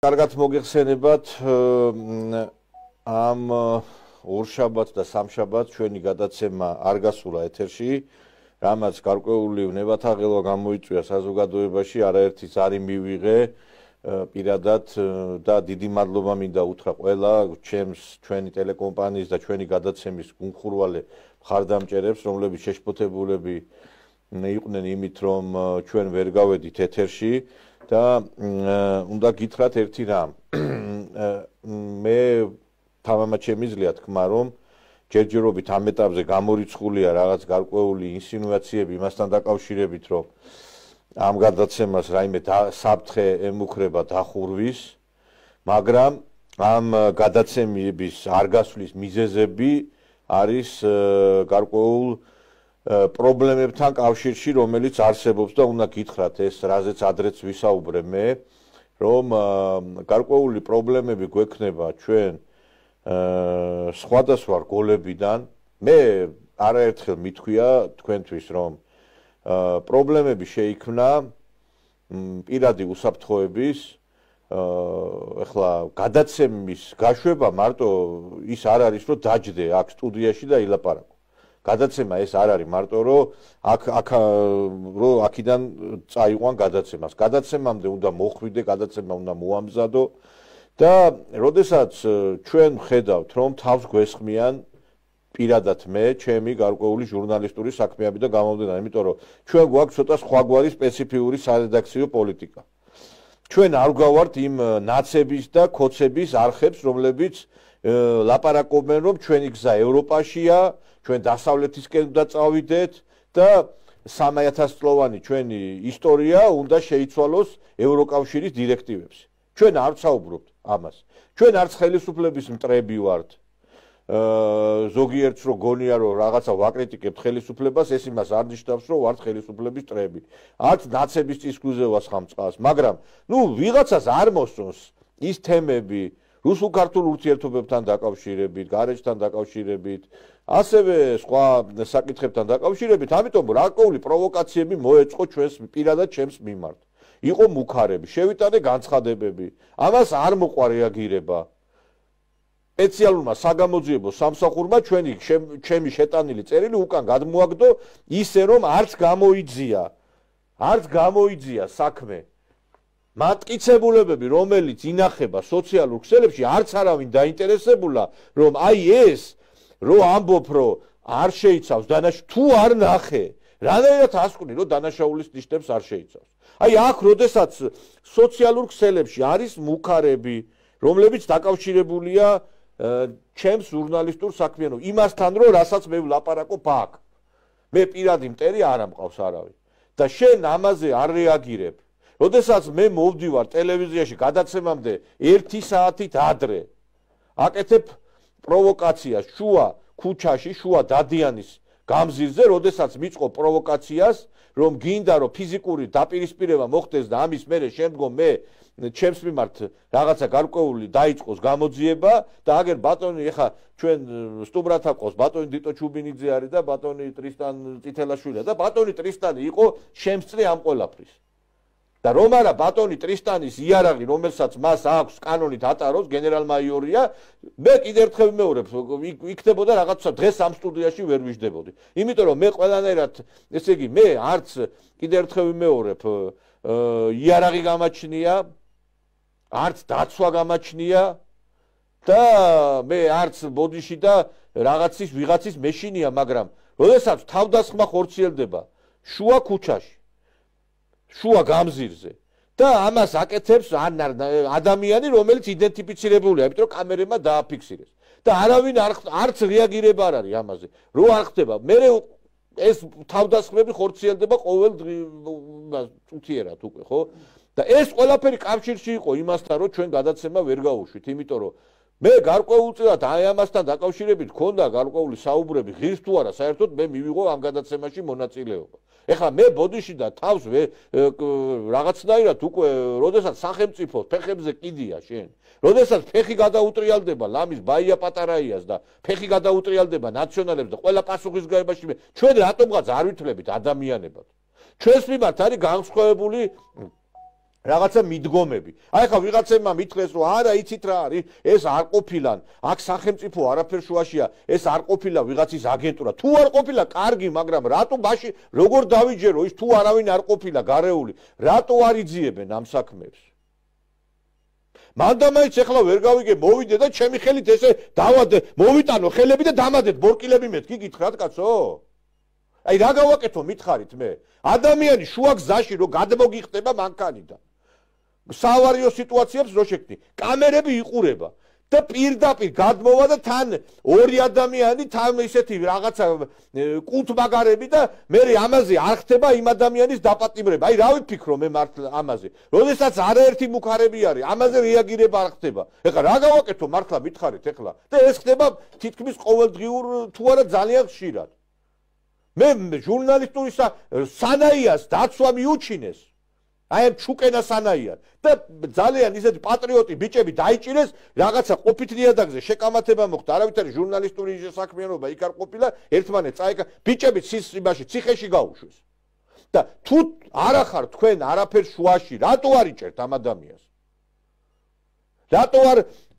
კარგად მოგიხსენებათ э, ამ э, ორშაბათ და სამშაბათ ჩვენი გადაცემა არ გასულა ეთერში რამაც გარკვეული ნებათაღელვა გამოიწვია საზოგადოებაში არაერთი ძარი მივიღე э, პირადად და დიდი მადლობა მინდა უთხრა ყველა ჩემს ჩვენი ტელეკომპანიის და ჩვენი გადაცემის გუნხურვალე მხარდამჭერებს რომლებიც შეშფოთებულები იყვნენ იმით რომ ჩვენ ვერ გავედით ეთერში და უნდა გითხრათ ერთი რამ. მე თამამად შემიძლია თქმა, რომ ჯერჯერობით ამ ეტაპზე გამორიცხულია რაღაც გარკვეული ინსინუაციები იმასთან დაკავშირებით, რომ ამ გადაცემას რაიმე საფრთხე ემუქრება დახურვის, მაგრამ ამ გადაცემების არ გასვლის მიზეზები არის გარკვეული პრობლემებთან კავშირში, რომელიც არსებობს და უნდა გითხრათ ეს, რაზეც ადრეც ვისაუბრე მე, რომ გარკვეული პრობლემები გვექნება ჩვენ სხვადასხვა რგოლებიდან. მე არაერთხელ მithქვია თქვენთვის, რომ პრობლემები შეიქმნა პირადი უსაფრთხოების ეხლა გადაცემის გაშვება მარტო ის არ არის, რომ დაждდე აქ სტუდიაში და ილაპარაკო. გადაცემა ეს არ არის მარტო რომ აქ აქ რომ აქიდან წაიყვან გადაცემას. გადაცემამდე უნდა მოხვიდე, გადაცემა უნდა მოამზადო და როდესაც ჩვენ ხედავთ რომ თავს გვესხმიან პირადად მე, ჩემი გარკვეული ჟურნალისტური საქმეები და გამომდენა, იმიტომ რომ ჩვენ გვაქვს ცოტა სხვაგვარი სპეციფიური სარედაქციო პოლიტიკა. ჩვენ არ გვგავართ იმ ნაცების და კოცების არხებს, რომლებიც э, ლაპარაკობენ რომ ჩვენი გზა ევროპაშია, ჩვენ დასავლეთისკენ უნდა წავიდეთ და 3000 წლოვანი ჩვენი ისტორია უნდა შეიცვალოს ევროკავშირის დირექტივებს. ჩვენ არ ვცაუბრობთ ამას. ჩვენ არც ხელისუფლების მტრები ვართ. აა ზოგიერთ რო გონია რომ რაღაცა ვაკრიტიკებთ ხელისუფლებას, ეს იმას არ ნიშნავს, რომ ვართ ხელისუფლების მტრები. არც ნაცების წისქვილზე ვასხამ წყას, მაგრამ ნუ ვიღაცას არ მოსწონს ის თემები, რუსულ-ქართულ ურთიერთობებთან დაკავშირებით, გარეჯთან დაკავშირებით, ასევე სხვა საკითხებთან დაკავშირებით, ამიტომ რაკოვლი პროვოკაციები მოეწყო ჩვენს პირადად ჩემს მიმართ. იყო მუხარები, შევიტანე განცხადებები. ამას არ მოყვა რეაგირება. სპეციალურმა საგამოძიებო სამსახურმა ჩვენი ჩემი შეტანილი წერილი უკან გადმოაგდო ისე რომ არც გამოიძია არც გამოიძია საქმე მატკიცებულებები, რომელიც ინახება სოციალურ ქსელებში, არც არავინ დაინტერესებულა, რომ აი ეს რო ამბობ, რომ არ შეიცავს დანაშ თუ არ ნახე, რადგანაც ასკვნი, რომ დანაშაულის ნიშნებს არ შეიცავს. აი აქ როდესაც სოციალურ ქსელებში არის მუხარები, რომლებიც დაკავშირებულია ჩემს ჟურნალისტურ საქმიანობას, იმასთან რომ რასაც მე ვლაპარაკობ აქ. მე პირადი მტერი არ ამყავს არავინ. და შენ ამაზე არ რეაგირებ. როდესაც მე მოვდივარ ტელევიზიაში გადაცემამდე 1 საათით ადრე აკეთებ პროვოკაციას შუა ქუჩაში შუა დადიანის გამზირზე როდესაც მიწყო პროვოკაციას რომ გინდა რომ ფიზიკური დაპირისპირება მოხდეს და ამის მერე შემდგომ მე ჩემს მიმართ რაღაცა გარკვეული დაიწყოს გამოძიება და აგერ ბატონი ეხა ჩვენ სტუბრათ აყოს ბატონი დიტო ჩუბინიძე არის და ბატონი ტრისტან წითელაშვილია და ბატონი ტრისტანი იყო შემსწრე ამ ყოლაფრის და რომ არა ბატონი ტრისტანის იარაღი რომელსაც მას აქვს კანონით ატაროს გენერალ-მაიორია მე კიდევ ერთხელ მეურებ იქნებოდა რაღაცა დღეს ამ სტუდიაში ვერ ვიждდებოდი იმიტომ რომ მე ყველანაირად ესე იგი მე არც კიდევ ერთხელ მეურებ იარაღი გამაჩნია არც დაცვა გამაჩნია და მე არც ბოდიში და რაღაცის ვიღაცის მეშინია მაგრამ როდესაც თავდასხმა ხორციელდება შუა ქუჩაში შუა გამზირზე და ამას აკეთებს ადამიანი რომელიც იდენტიფიცირებულია იმიტომ რომ კამერემა დააფიქსირეს და არავინ არ არც რეაგირება არ არის ამაზე რო არ ხდება მე ეს თავდასხმები ხორციელდება ყოველ წუთიერად უკვე ხო და ეს ყველაფერი კავშირში იყო იმასთან რომ ჩვენ გადაცემა ვერ გაუშვით იმიტომ რომ მე გარკვეულწილად აი ამასთან დაკავშირებით ქონდა გარკვეული საუბრები ღირს თუ არა საერთოდ მე მივიღო ამ გადაცემაში მონაწილეობა ეხლა მე ბოდიში და თავს ვე რაღაცნაირად უკვე როდესაც სახელმწიფო ფეხებზე კიდია შენ როდესაც ფეხი გადაუტრიალდება ლამის ბაია პატარაიას და ფეხი გადაუტრიალდება ნაციონალებს და ყველა პასუხისგებაში ჩვენ რატომღაც არ ვითვლებით ადამიანებად ჩვენს მიმართ არის განსხვავებული რაღაცა მიდგომები. აი ხა ვიღაცებმა მითხრეს რომ არა იცით რა არის, ეს არ ყოფილან, აქ სახელმწიფო არაფერ შუაშია, ეს არ ყოფილა ვიღაცის აგენტურა. თუ არ ყოფილა, კარგი, მაგრამ რატო ماشي როგორ დავიჯერო ის თუ არავინ არ ყოფილა გარეული, რატო არ იძიებენ ამ საქმეებს? მანდამაიც ახლა ვერ გავიგე, მოვიდე და ჩემი ხელით ესე დავადე, მოვიტანო ხელები და დამადეთ ბორკილები მეთ, კი გითხრა კაცო? აი რა გავაკეთო მითხარით მე? ადამიანი შუაგზაში რო გადმოგიხდება მანქანიდან. სავარიო სიტუაციებს რო შეგდი კამერები იყურება და პირდაპირ გადმოვა და თან ორი ადამიანი თან ისეთი რაღაცა კუთბაგარები და მე ამაზე არ ხდება იმ ადამიანის დაპატიმრება. აი რა ვიფიქრო მე მართლა ამაზე. როდესაც არაერთი მუქარები არის, ამაზე რეაგირება არ ხდება. ეხლა რა გავაკეთო მართლა მითხარით ეხლა? და ეს ხდება თითქმის ყოველდღიურ თუ არა ძალიან ხშირად. მე ჟურნალისტურისა სანაიას დაცვა მიუჩინეს. აი ჩუკენა სანაიარ და ძალიან ისეთ პატრიოტი ბიჭები დაიჭირეს რაღაცა ყოფით ნიადაგზე შეკამათება მოხდა არავითარი ჟურნალისტური საქმიანობა იქ არ ყოფილა ერთმანეთს წაიკა ბიჭები სისტემაში ციხეში გაუშვეს და თუ არ ახარ თქვენ არაფერ შუაში რატო არიჭერთ ამ ადამიანს რატო არ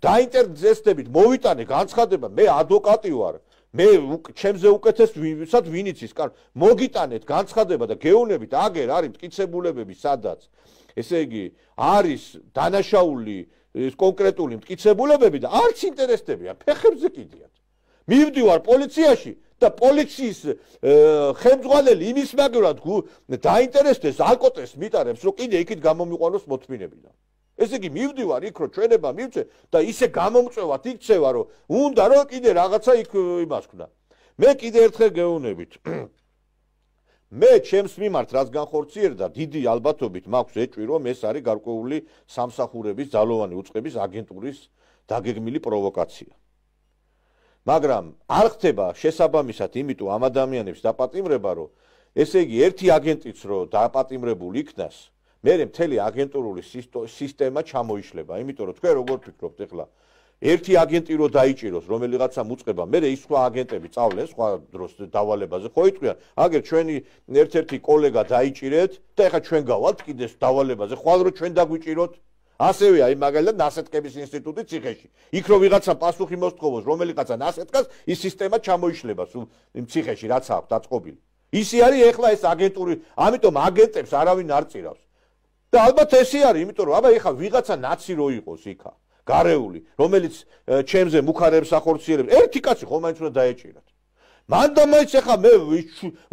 დაინტერესდებით მოვიტანე განცხადება მე ადვოკატი ვარ მე ჩემზე უკეთეს ვისაც ვინ იცის, კარ მოგიტანეთ განცხადება და გეუნებით აგერ არის მткиცებულებები სადაც. ესე იგი, არის დანაშაული ეს კონკრეტული მткиცებულებები და არც ინტერესდებია, ფეხებზე კიდიათ. მივდივარ პოლიციაში და პოლიციის ხელმძღვანელი იმის მაგრად დაინტერესდეს, ალკოტეს მიტარებს, რომ კიდე იქით გამომიყვანოს მოთმინებიდან. ესე იგი მივდივარ იქ რომ ჩვენება მივცე და ისე გამომწევათ იქცევა რომ უნდა რომ კიდე რაღაცა იქ იმას ხვნა მე კიდე ერთხელ გეუბნებით მე ჩემს მიმართ რაც განხორციერდა დიდი ალბათობით მაქვს ეჭვი რომ ეს არის გარკვეული სამსახურების ძალოვანი უწყების აგენტურის დაგეგმილი პროვოკაცია მაგრამ არ ხდება შესაბამისად იმიტომ ამ ადამიანებს დაპატიმრება რომ ესე იგი ერთი აგენტიც რომ დაპატიმრებული იქნას მერე მთელი აგენტურული სისტემა ჩამოიშლება. იმიტომ რომ თქვენ როგორ ფიქრობთ ახლა? ერთი აგენტი რო დაიჭიროს, რომელიღაცა მუწება, მერე ის სხვა აგენტები წავლეს სხვა დროს დავალებაზე, ხო იტყვიან? აგერ ჩვენი ერთ-ერთი კოლეგა დაიჭირეთ და ახლა ჩვენ გავალთ კიდეს დავალებაზე, ხვალ რო ჩვენ დაგვიჭიროთ? ასევე აი მაგალითად ნასეთკების ინსტიტუტი ციხეში. იქ რო ვიღაცა პასუხი მოსთხოვოს, რომელიღაცა ნასეთკას, ის სისტემა ჩამოიშლება სულ იმ ციხეში, რაც აქვს დაწყობილი. ისე არის ახლა ეს აგენტური, ამიტომ აგენტებს არავინ არ წირავს. და ალბათ ესე არის, იმიტომ რომ აბა ეხა ვიღაცა ნაცი რო იყოს იქა, გარეული, რომელიც ჩემზე მუხარებს ახორციელებს, ერთი კაცი ხომ მაინც უნდა დაეჭირათ. მან და მაინც ეხა მე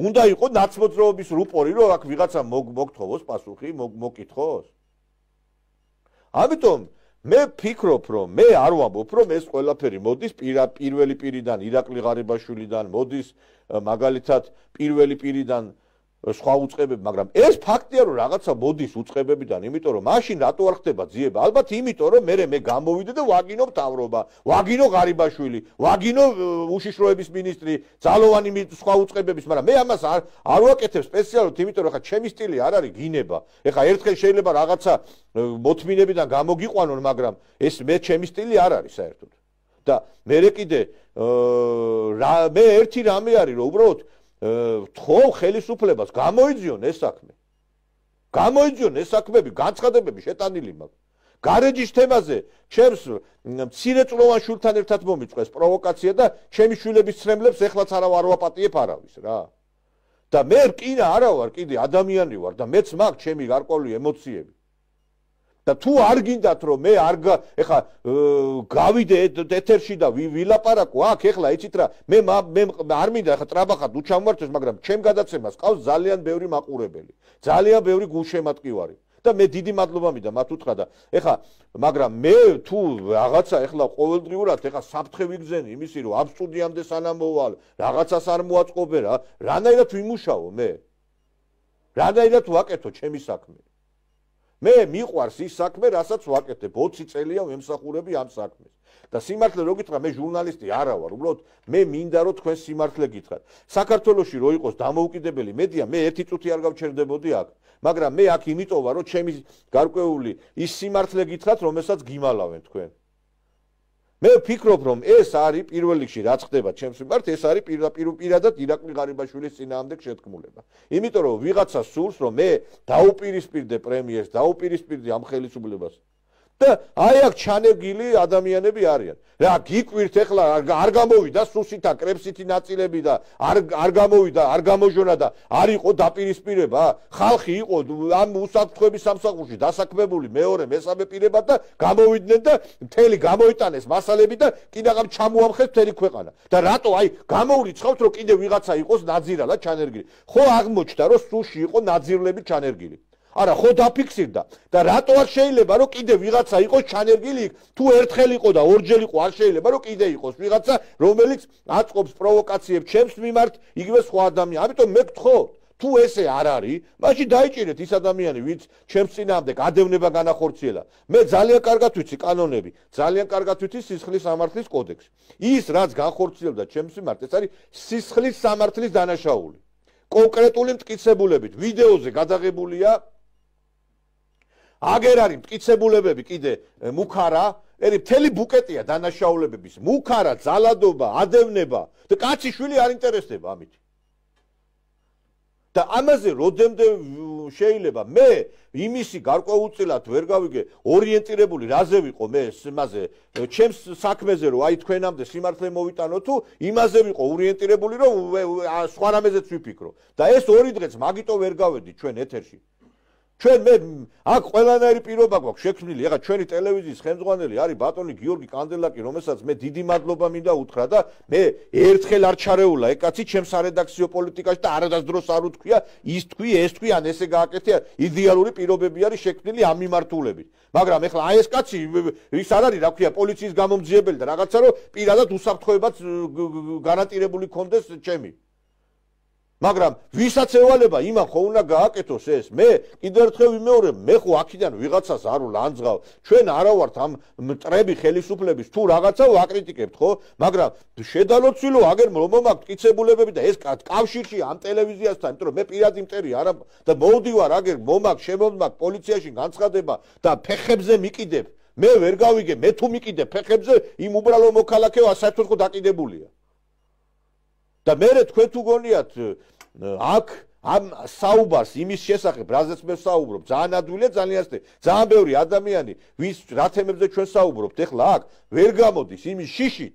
უნდა იყო ნაცმოძრაობის რუპორი, რომ აქ ვიღაცა მოგმოგთხოვოს პასუხი, მოგმოკითხოს. ამიტომ მე ფიქრობ, რომ მე არ ვამბობ, რომ ეს ყველაფერი მოდის პირველი პირიდან, ირაკლი ღარიბაშვილიდან, მოდის მაგალითად პირველი პირიდან სხვა უצებები, მაგრამ ეს ფაქტია, რომ რაღაცა მოდის უצებებიდან, იმიტომ რომ მაშინ რატო არ ხდება ძიება? ალბათ იმიტომ რომ მე მე გამოვიდე და ვაგინო თავრობა, ვაგინო ღარიბაშვილი, ვაგინო უშიშროების მინისტრი, ძალოვანი სხვა უצებების, მაგრამ მე ამას არ არ ვაკეთებ სპეციალურად, იმიტომ რომ ხა ჩემი სტილი არ არის გინება. ეხა ერთხელ შეიძლება რაღაცა მოთმინებიდან გამოგიყვანონ, მაგრამ ეს მე ჩემი სტილი არ არის საერთოდ. და მე კიდე რა მე ერთი რამე არის რომ უბრალოდ თო ხელისუფლებას გამოიძიონ ეს საქმე. გამოიძიონ ეს საქმეები, განცხადებები შეტანილი მაქვს. გარეჯის თემაზე ჩემს მცირეწლოვან შულთან ერთად მომიწყეს პროვოკაცია და ჩემი შულების ცრემლებს ეხლაც არავ არ ვაპატიებ არავის რა. და მე რკინა არა ვარ, კიდე ადამიანი ვარ და მეც მაქვს ჩემი გარკვეული ემოციები. და თუ არ გინდათ რომ მე არ ეხა გავიდე ეთერში და ვილაპარაკო აქ ეხლა იცით რა მე მე არ მინდა ეხა ტრაბახად უჩამმართოს მაგრამ ჩემ გადაცემას ყავს ძალიან ბევრი მაყურებელი ძალიან ბევრი გულშემატკივარი და მე დიდი მადლობა მინდა მათ უთხრადა ეხა მაგრამ მე თუ რაღაცა ეხლა ყოველდღიურად ეხა საფრთხე ვიგზენი იმისი რომ აბსტუდიამდე სანამ მოვალ რაღაცას არ მოაწყობე რა რანაირად ვიმუშაო მე რანაირად ვაკეთო ჩემი საქმე მე მიყვარს ის საქმე, რასაც ვაკეთებ. 20 წელია ვემსახურები ამ საქმეს. და სიმართლე რო გითხრა, მე ჟურნალისტი არა ვარ, უბრალოდ მე მინდა რომ თქვენ სიმართლე გითხრათ. საქართველოსში რო იყოს დამოუკიდებელი მედია, მე ერთი წუთი არ გავჩერდებოდი აქ. მაგრამ მე აქ იმიტომ ვარ, რომ ჩემი გარკვეული ის სიმართლე გითხრათ, რომელსაც გიმალავენ თქვენ. მე ვფიქრობ, რომ ეს არის პირველ რიგში რაც ხდება ჩემს მიმართ, ეს არის პირდაპირ პირადად ირაკლი ღარიბაშვილის ძინაამდე შეთქმულება. იმიტომ რომ ვიღაცა სურს, რომ მე დაუპირისპირდე პრემიერს, დაუპირისპირდე ამ ხელისუფლებას და აი აქ ჩანეგილი ადამიანები არიან. რა გიკვირთ ეხლა არ გამოვიდა სუსითა კრებსითი ნაწილები და არ არ გამოვიდა, არ გამოჟონა და არ იყო დაპირისპირება, ხალხი იყო ამ უსაფრთხოების სამსახურში დასაქმებული მეორე მესამე პირებად და გამოვიდნენ და მთელი გამოიტანეს მასალები და კიდევაც ჩამოამხეს მთელი ქვეყანა. და რატო აი გამოურიცხავთ რომ კიდე ვიღაცა იყოს ნაძირალა ჩანერგილი? ხო აღმოჩნდა რომ სუში იყო ნაძირლები ჩანერგილი. არა ხო დაფიქსირდა და რატო არ შეიძლება რომ კიდე ვიღაცა იყოს ჩანერგილი იქ თუ ერთხელ იყო და ორჯერ იყო არ შეიძლება რომ კიდე იყოს ვიღაცა რომელიც აწყობს პროვოკაციებს ჩემს მიმართ იგივე სხვა ადამიანს ამიტომ მე გთხო თუ ესე არ არის მაშინ დაიჭირეთ ის ადამიანი ვინც ჩემს წინაამდე გადევნება განახორციელა მე ძალიან კარგად ვიცი კანონები ძალიან კარგად ვიცი სისხლის სამართლის კოდექსი ის რაც განახორციელდა ჩემს მიმართ ეს არის სისხლის სამართლის დანაშაული კონკრეტული მტკიცებულებით ვიდეოზე გადაღებულია აგერ არის მტკიცებულებები კიდე მუხარა ერი მთელი ბუკეტია დანაშაულებების მუხარა ძალადობა ადევნება და კაცი შვილი არ ინტერესდება ამით და ამაზე როდემდე შეიძლება მე იმისი გარკვეულწილად ვერ გავიგე ორიენტირებული რაზე ვიყო მე იმაზე ჩემს საქმეზე რომ აი თქვენამდე სიმართლე მოვიტანო თუ იმაზე ვიყო ორიენტირებული რომ სხვა რამეზეც ვიფიქრო და ეს ორი დღეც მაგიტო ვერ გავედი ჩვენ ეთერში ჩვენ მე აქ ყველანაირი პირობა გვაქვს შექმნილი. ეხა ჩვენი ტელევიზიის ხელმძღვანელი არის ბატონი გიორგი კანდელაკი, რომელსაც მე დიდი მადლობა მინდა უთხრა და მე ერთხელ არ ჩარეულა ეგ კაცი ჩემს არედაქციო პოლიტიკაში და არადას დროს არ უთქვია, ის თქვი, ეს თქვი, ან ესე გააკეთე, იდეალური პირობები არის შექმნილი ამ მიმართულებით. მაგრამ ეხლა აი ეს კაცი ის არ არის, რა ქვია, პოლიციის გამომძიებელი და რაღაცა რომ პირადად უსაფრთხოებას გარანტირებული კონდეს ჩემი. მაგრამ ვისაც ევალება იმან ხო უნდა გააკეთოს ეს მე კიდევ ერთხელ ვიმეორებ მე ხო აქიდან ვიღაცას არ ვლანძღავ ჩვენ არა ვართ ამ მტრები ხელისუფლების თუ რაღაცა ვაკრიტიკებთ ხო მაგრამ შედალოცილო აგერ მომაგთ კიცებულებები და ეს კავშირში ამ ტელევიზიასთან იმიტომ რომ მე პირადი მტერი არა და მოვდივარ აგერ მომაგ შემომაგ პოლიციაში განცხადება და ფეხებზე მიკიდებ მე ვერ გავიგე მე თუ მიკიდე ფეხებზე იმ უბრალო მოქალაქეო ასაერთოდ ხო დაკიდებულია და მე თქვენ თუ გონიათ აქ ამ საუბარს იმის შესახებ, რაზეც მე საუბრობ, ძალიან ადვილია, ძალიან ასე, ძალიან ბევრი ადამიანი, ვის რა თემებზე ჩვენ საუბრობთ, ეხლა აქ ვერ გამოდის იმის შიში,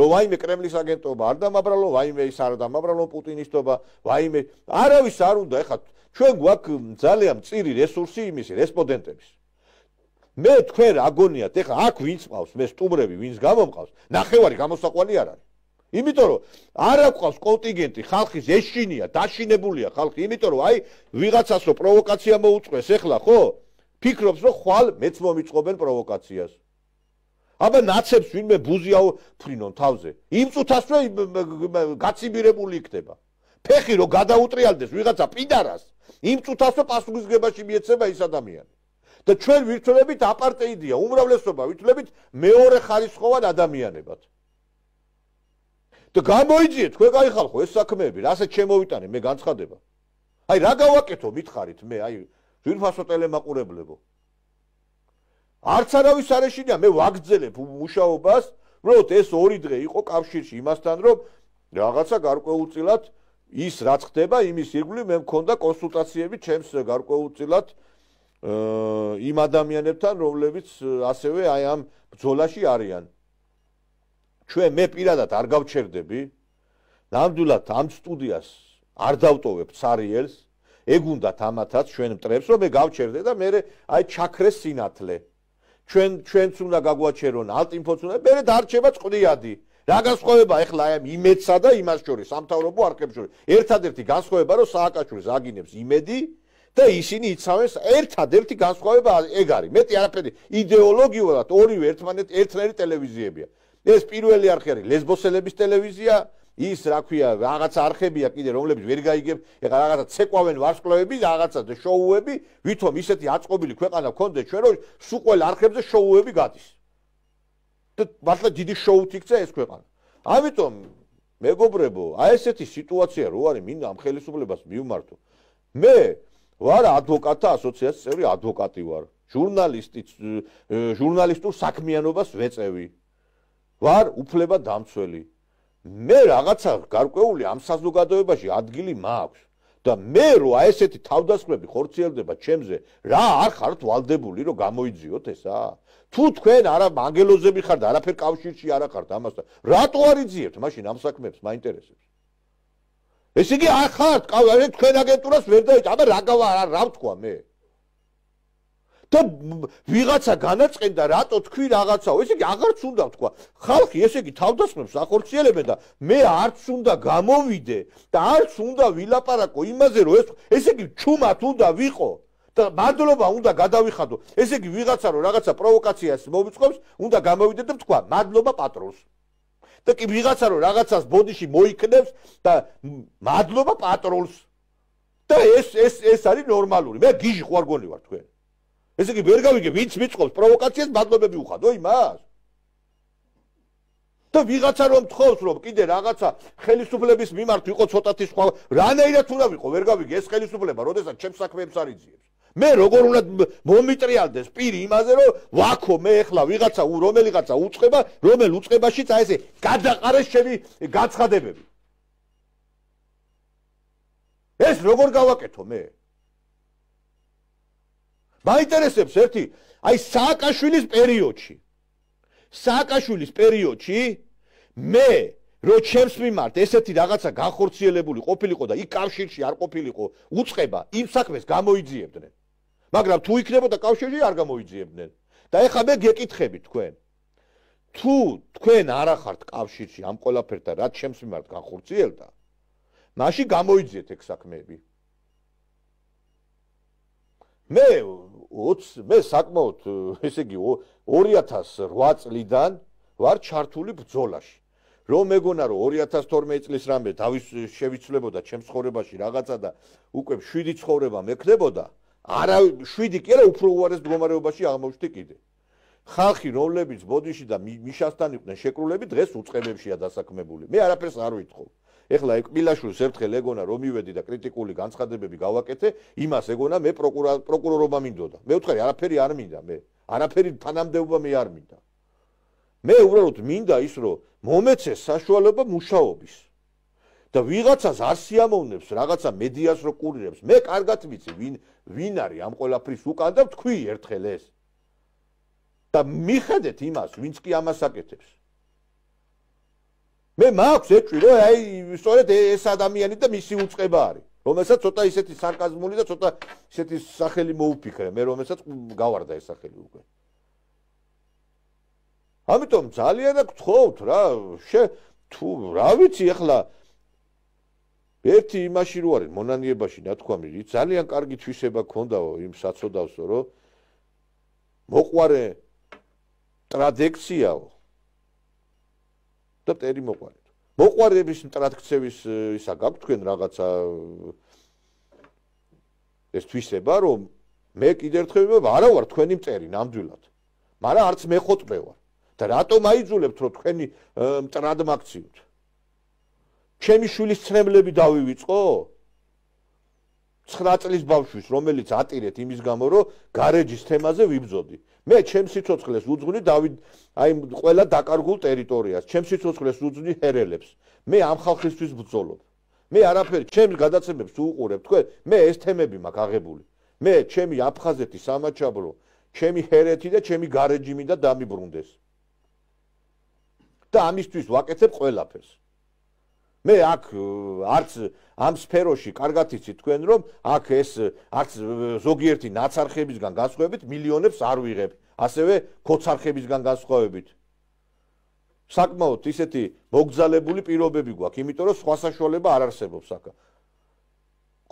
რომ ვაიმე კრემლის აგენტობა არ დამაბრალო, ვაიმე ის არ დამაბრალო პუტინისტობა, ვაიმე არავის არ უნდა, ეხლა ჩვენ გვაქვს hm, ძალიან მწირი რესურსი იმის რესპონდენტების. მე თქვენ აგონიათ, ეხლა აქ ვინც მყავს, მე სტუმრები, ვინც გამომყავს, ნახევარი გამოსაყვანი არ არის. იმიტომ რომ არ აქვს კონტინგენტი ხალხის ეშინია დაშინებულია ხალხი იმიტომ რომ აი ვიღაცას რო პროვოკაცია მოუწყეს ეხლა ხო ფიქრობს რომ ხვალ მეც მომიწყობენ პროვოკაციას აბა ნაცებს ვინმე ბუზიაო ფრინონ თავზე იმ წუთას რო გაციბირებული იქნება ფეხი რო გადაუტრიალდეს ვიღაცა პიდარას იმ წუთას რო პასუხისგებაში მიეცება ის ადამიანი და ჩვენ ვირთულებით აპარტეიდია უმრავლესობა ვირთულებით მეორე ხარისხოვან ადამიანებად და გამოიძიეთ ქვეყანა ხალხო ეს საქმეები რასაც შემოვიტანე მე განცხადება აი რა გავაკეთო მითხარით მე აი ჟურნალო ტელემაყურებლებო არც არავის არეშია მე ვაგძელებ მუშაობას როდ ეს ორი დღე იყო კავშირში იმასთან რომ რაღაცა გარკვეულწილად ის რაც ხდება იმის ირგვლი მე მქონდა კონსულტაციები ჩემს გარკვეულწილად იმ ადამიანებთან რომლებიც ასევე აი ამ ბრძოლაში არიან ჩვენ მე პირადად არ გავჩერდები ნამდვილად ამ სტუდიას არ დავტოვებ цаრიელს ეგუნდათ ამათაც ჩვენ მტრებს რომ მე გავჩერდე და მე აი ჩაქრეს სინათლე ჩვენ ჩვენც უნდა გაგვაჩერონ ალტინფოც უნდა მე დარჩება წყდიადი რა განსხვავება ეხლა აი იმედსა და იმას შორის სამთავრობო არქებს შორის ერთადერთი განსხვავება რომ სააკაჩურის აგინებს იმედი და ისინი იცავენ ერთადერთი განსხვავება ეგ არის მეტი არაფერი იდეოლოგიურად ორივე ერთმანეთ ერთნაირი ტელევიზიებია ეს პირველი არხი არის ლესბოსელების ტელევიზია ის რა ქვია რაღაც არხებია კიდე რომლებიც ვერ გაიგებ ეხა რაღაცა ცეკვავენ ვარშკლოვები და რაღაცა შოუები ვითომ ისეთი აწყობილი ქვეყანა გქონდეს ჩვენ რომ სულ ყოველ არხებზე შოუები გადის და მართლა დიდი შოუ თიქცა ეს ქვეყანა ამიტომ მეგობრებო აი ესეთი სიტუაცია რო არის მინდა ამ ხელისუფლებას მიუმართო მე ვარ ადვოკატთა ასოციაციის წევრი ადვოკატი ვარ ჟურნალისტი ჟურნალისტურ საქმიანობას ვეწევი ვარ უფლება დამცველი. მე რაღაცა გარკვეული ამ საზოგადოებაში ადგილი მაქვს და მე რო აი ესეთი თავდასხმები ხორციელდება ჩემზე, რა არ ხართ ვალდებული რომ გამოიძიოთ ესა? თუ თქვენ არა მაგელოზები ხართ, არაფერ კავშირში არა ხართ ამასთან, რატო არ იძიებთ მაშინ ამ საქმეებს მაინტერესებს? ესე იგი არ ხართ, თქვენ აგენტურას ვერ დაიჭ, აბა რა გავა რა ვთქვა მე? და ვიღაცა განაწყენდა რატო თქვი რაღაცაო ესე იგი აღარც უნდა თქვა ხალხი ესე იგი თავდასხმებს ახორციელებენ და მე არც უნდა გამოვიდე და არც უნდა ვილაპარაკო იმაზე რომ ეს ესე იგი ჩუმად უნდა ვიყო და მადლობა უნდა გადავიხადო ესე იგი ვიღაცა რომ რაღაცა პროვოკაციას მოვიწყობს უნდა გამოვიდე და თქვა მადლობა პატრონს და კი ვიღაცა რომ რაღაცას ბოდიში მოიქნებს და მადლობა პატრონს და ეს ეს ეს არის ნორმალური მე გიჟი ხوار გონივარ თქვენ ესე იგი ვერ გავიგე ვინც მიწყობს პროვოკაციას მადლობები უხადო იმას და ვიღაცა რომ თხოვს რომ კიდე რაღაცა ხელისუფლების მიმართ ვიყო ცოტათი სხვა რანაირად უნდა ვიყო ვერ გავიგე ეს ხელისუფლება როდესაც ჩემს საქმეებს არ იძიებს მე როგორ უნდა მომიტრიალდეს პირი იმაზე რომ ვაქო მე ეხლა ვიღაცა რომელიღაცა უצება რომელ უצებაშიც აი ესე გადაყარეს შენი გაცხადებები ეს როგორ გავაკეთო მე? მაინტერესებს ერთი, აი სააკაშვილის პერიოდში. სააკაშვილის პერიოდში მე რო ჩემს მიმართ ესეთი რაღაცა განხორციელებული ყოფილიყო და იქ კავშირში არ ყოფილიყო, უצება იმ საქმეს გამოიძიებდნენ. მაგრამ თუ იქნებოდა კავშირში არ გამოიძიებდნენ. და ეხლა მე გეკითხები თქვენ. თუ თქვენ არ ახართ კავშირში ამ ყველაფერთან, რაც ჩემს მიმართ განხორციელდა, მაშინ გამოიძიეთ ეგ საქმეები. მე 20 მე საკმაოდ ესე იგი 2008 წლიდან ვარ ჩართული ბრძოლაში რომ მეგონა რომ 2012 წლის რამე დავის შევიცვლებოდა ჩემს ხორებაში რაღაცა და უკვე 7 ცხოვრება მექნებოდა არა 7 კი არა უფრო უარეს მდგომარეობაში აღმოჩნდი კიდე ხალხი რომლებიც ბოდიში და მიშასთან იყვნენ შეკრულები დღეს უצღებებშია დასაქმებული მე არაფერს არ ვიტყობ ეხლა ეკბილაშვილს ერთხელ ეგონა რომ მივედი და კრიტიკული განცხადებები გავაკეთე, იმას ეგონა მე პროკურორობა მინდოდა. მე ვთქარი, არაფერი არ მინდა მე. არაფერი თანამდებობა მე არ მინდა. მე უბრალოდ მინდა ის, რომ მომეცეს საშუალება მუშაობის. და ვიღაცას არ სიამოვნებს, რაღაცა მედიას რო კურირებს. მე კარგად ვიცი, ვინ ვინ არის ამ ყველაფრის უკან და თქვი ერთხელ ეს. და მიხედეთ იმას, ვინც კი ამას აკეთებს. მე მაქვს ეჭვი რომ აი სწორედ ეს ადამიანი და მისი უწება არის რომელსაც ცოტა ისეთი სარკაზმული და ცოტა ისეთი სახელი მოუფიქრე მე რომელსაც გავარდა ეს სახელი უკვე ამიტომ ძალიან აქ თხოვთ რა შე თუ რა ვიცი ახლა ერთი იმაში რო არის მონანიებაში ნათქვამი რომ ძალიან კარგი თვისება ქონდაო იმ საწოდავსო რომ მოყარე ტრადექციაო და პტერი მოყარეთ. მოყარების ტრადიციების ისა გაქვთ თქვენ რაღაცა ეს თვისება, რომ მე კიდე ერთხელ ვიმე, არა ვარ თქვენი მწერი ნამდვილად. მაგრამ არც მე ხოთმე ვარ. და რატომ აიძულებთ რომ თქვენი მწრად მაქციოთ? ჩემი შვილის ცნებლები დავივიწყო? 9 წლის ბავშვის, რომელიც ატირეთ იმის გამო, რომ გარეჯის თემაზე ვიბძოდი. მე ჩემ სიცოცხლეს უძღვნი დავით აი ყველა დაკარგულ ტერიტორიას ჩემ სიცოცხლეს უძღვნი ჰერელებს მე ამ ხალხისთვის ბრძოლობ მე არაფერი ჩემ გადაცემებს უყურებ თქვენ მე ეს თემები მაქვს აღებული მე ჩემი აფხაზეთი სამაჩაბლო ჩემი ჰერეთი და ჩემი გარეჯიმი და დამიბრუნდეს და ამისთვის ვაკეთებ ყველაფერს მე აქ არც ამ სფეროში კარგად იცი თქვენ რომ აქ ეს არც ზოგიერთი ნაცარხებისგან გასხვებით მილიონებს არ ვიღებ ასევე ქოცარხებისგან გასხვებით საკმაოდ ისეთი მოგძალებული პირობები გვაქვს იმიტომ რომ სხვა საშუალება არ არსებობს აქ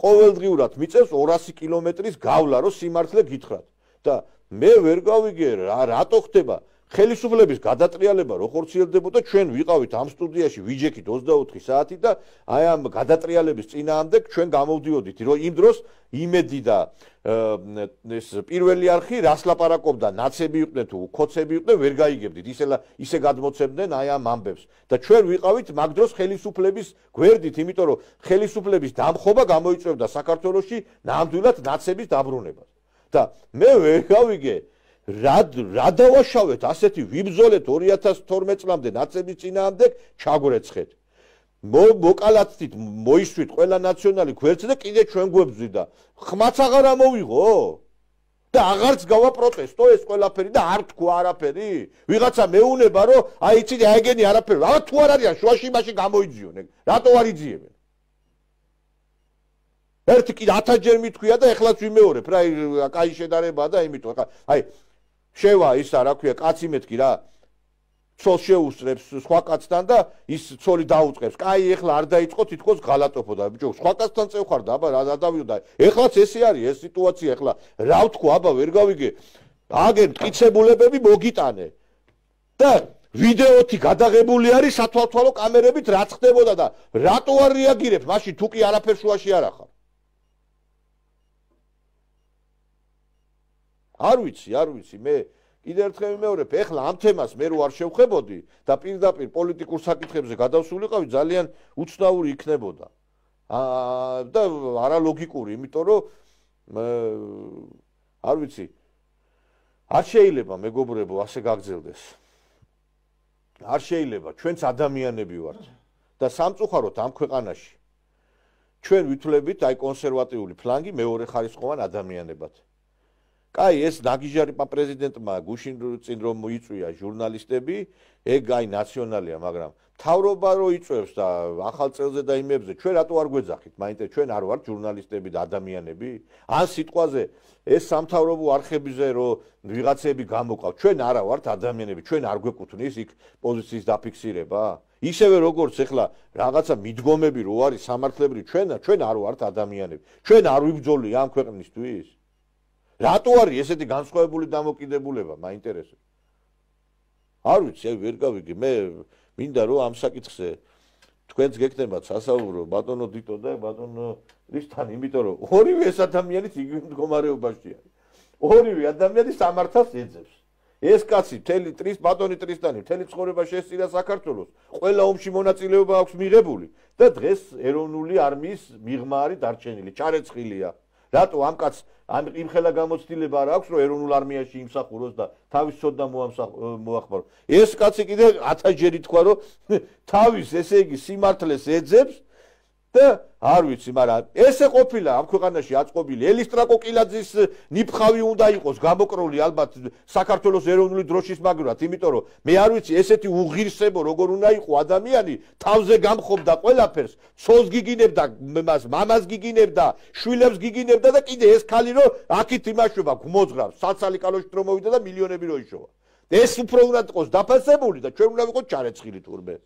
ყოველდღურად მიწევს 200 კილომეტრის გავლა რომ სიმართლე გითხრათ და მე ვერ გავიგე რა რატო ხდება ხელისუფლების გადატრიალება როგორ ცდილდებოდა ჩვენ ვიყავით ამ სტუდიაში ვიჯექით 24 საათი და აი ამ გადატრიალების წინააღმდეგ ჩვენ გამოვდიოდით რომ იმ დროს იმედი და ეს პირველი არხი რას ლაპარაკობდა ნაცები იყვნენ თუ ქოცები იყვნენ ვერ გაიგებდით ისელა ისე გადმოცემდნენ აი ამ ამბებს და ჩვენ ვიყავით მაგ დროს ხელისუფლების გვერდით იმიტომ რომ ხელისუფლების დამხობა გამოიწვევდა საქართველოსში ნამდვილად ნაცების დაბრუნებას და მე ვერ გავიგე რა რა დავაშავეთ ასეთი ვიბზოლეთ 2012 წლამდე ნაცემის ძინაამდე ჩაგურეცხეთ მოკალათით მოისვით ყველა ნაციონალი გვერდზე და კიდე ჩვენ გვებზვიდა ხმაც აღარ ამოვიღო და აღარც გავაპროტესტო ეს ყველაფერი და არ თქვა არაფერი ვიღაცა მეუნება რომ აი ცინი აიგენი არაფერი რა თუ არ არის შუაში მაში გამოიძიონ ეგ რატო არ იძიებენ ერთი კი 1000 ჯერ მითქვია და ეხლაც ვიმეორებ რა აი კაი შედარებაა და იმითო ხა აი შევა ის რა ქვია კაცი მეთქი რა ცოლ შეუსწრებს სხვა კაცთან და ის ცოლი დაუწყებს. კაი, ეხლა არ დაიწყო თითქოს გალატოფო და ბიჭო, სხვა კაცთან წევხარ და აბა რა დადავიო და ეხლაც ესე არის ეს სიტუაცია ეხლა. რა ვთქო აბა ვერ გავიგე. აგერ მტკიცებულებები მოგიტანე. და ვიდეოთი გადაღებული არის სათვალთვალო კამერებით რა ხდებოდა და რატო არ რეაგირებ? მაშინ თუ კი არაფერ შუაში არ ახარ. არ ვიცი, არ ვიცი, მე კიდე ერთხელ მეორებ, ეხლა ამ თემას მე რო არ შევხებოდი და პირდაპირ პოლიტიკურ საკითხებზე გადავსულიყავი, ძალიან უცნაური იქნებოდა. აა და არალოგიკური, იმიტომ რომ არ ვიცი. არ შეიძლება, მეგობრებო, ასე გაგძელდეს. არ შეიძლება, ჩვენც ადამიანები ვართ და სამწუხაროდ ამ ქვეყანაში ჩვენ ვითვლებით აი კონსერვატიული ფლანგი მეორე ხარისხოვან ადამიანებად. კაი, ეს ნაგიჟარი パ პრეზიდენტმა გუშინ წინ რომ მოიწვია ჟურნალისტები, ეგ აი ნაციონალია, მაგრამ თავრობა რო იწევს და ახალ წელზე და იმებზე, ჩვენ რატო არ გვეძახით? მაინტერ ჩვენ არ ვართ ჟურნალისტები და ადამიანები? ან სიტყვაზე ეს სამთავრობო არქებიზე რო ვიღაცები გამოყავ, ჩვენ არა ვართ ადამიანები, ჩვენ არ გვეკუთვნის იქ პოზიციის დაფიქსირება? ისევე როგორც ეხლა რაღაცა მიდგომები რო არის სამართლებრივი ჩვენ ჩვენ არ ვართ ადამიანები. ჩვენ არ ვიბძოლი ამ ქვეყნისთვის? რატო არის ესეთი განსხვავებული დამოკიდებულება, მაინტერესებს. არ ვიცი, აი ვერ გავიგე, მე მინდა რომ ამ საკითხზე თქვენც გეკნებათ სასაუბრო ბატონო დიტო და ბატონო რისთან, იმიტომ რომ ორივე ეს ადამიანი იგივე მდგომარეობაში არის. ორივე ადამიანი სამართალს ეძებს. ეს კაცი მთელი ტრის ბატონი ტრისტანი, მთელი ცხოვრება შეესწირა საქართველოს, ყველა ომში მონაწილეობა აქვს მიღებული და დღეს ეროვნული არმიის მიღმა არის დარჩენილი, ჩარეცხილია. რატო ამ კაც ან იმ ხელა გამოცდილება არ აქვს რომ ეროვნულ არმიაში იმსახუროს და თავის ცოდნა მოახმარო ეს კაცი კიდე 1000 ჯერ ითქვა რომ თავის ესე იგი სიმართლეს ეძებს და არ ვიცი, მაგრამ ესე ყოფილა ამ ქვეყანაში აწყობილი ელისტრა კოკილაძის ნიფხავი უნდა იყოს გამოკროლი ალბათ საქართველოს ეროვნული დროშის მაგრამ იმიტომ რომ მე არ ვიცი ესეთი უღირსებო როგორ უნდა იყოს ადამიანი თავზე გამხობდა ყველაფერს ცოლს გიგინებდა მას მამას გიგინებდა შვილებს გიგინებდა და კიდე ეს ქალი რომ აქით იმაშובה გმოძღავს საცალი კალოში რომ მოვიდა და მილიონები როიშოვა ეს უფრო უნდა იყოს დაფასებული და ჩვენ უნდა ვიყოთ ჩარეცხილი თურმე